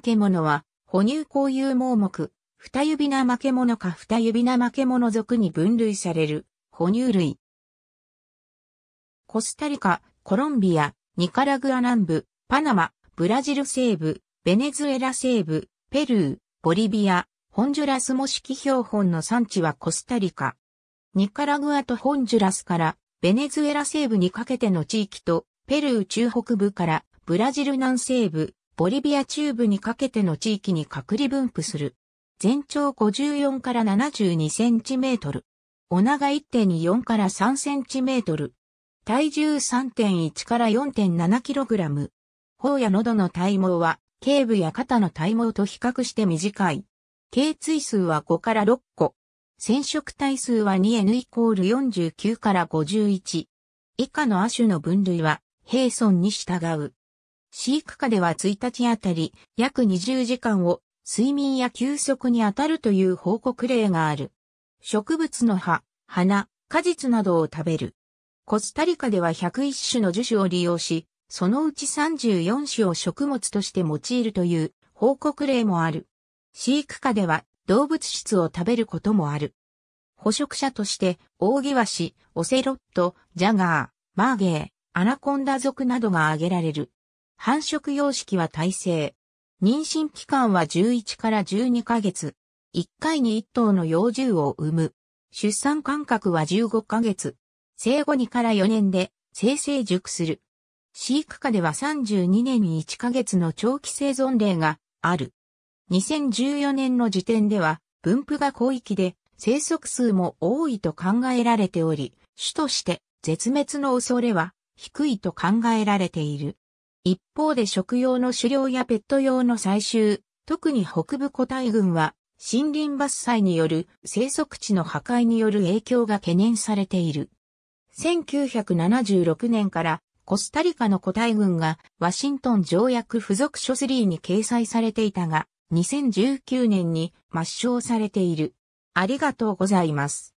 ケモノは、哺乳交友盲目、二指なケモノか二指なケモノ族に分類される、哺乳類。コスタリカ、コロンビア、ニカラグア南部、パナマ、ブラジル西部、ベネズエラ西部、ペルー、ボリビア、ホンジュラス模式標本の産地はコスタリカ。ニカラグアとホンジュラスからベネズエラ西部にかけての地域と、ペルー中北部からブラジル南西部、ボリビア中部にかけての地域に隔離分布する。全長54から72センチメートル。お長1.24から3センチメートル。体重3.1から4.7キログラム。頬や喉の体毛は、頸部や肩の体毛と比較して短い。頸椎数は5から6個。染色体数は 2N イコール49から51。以下の亜種の分類は、平村に従う。飼育下では1日あたり約20時間を睡眠や休息にあたるという報告例がある。植物の葉、花、果実などを食べる。コスタリカでは101種の樹種を利用し、そのうち34種を食物として用いるという報告例もある。飼育下では動物質を食べることもある。捕食者として、オオギワシ、オセロット、ジャガー、マーゲー、アナコンダ属などが挙げられる。繁殖様式は耐性。妊娠期間は11から12ヶ月。1回に1頭の幼獣を産む。出産間隔は15ヶ月。生後2から4年で生成熟する。飼育下では32年に1ヶ月の長期生存例がある。2014年の時点では分布が広域で生息数も多いと考えられており、種として絶滅の恐れは低いと考えられている。一方で食用の狩猟やペット用の採集、特に北部個体群は森林伐採による生息地の破壊による影響が懸念されている。1976年からコスタリカの個体群がワシントン条約付属書3に掲載されていたが、2019年に抹消されている。ありがとうございます。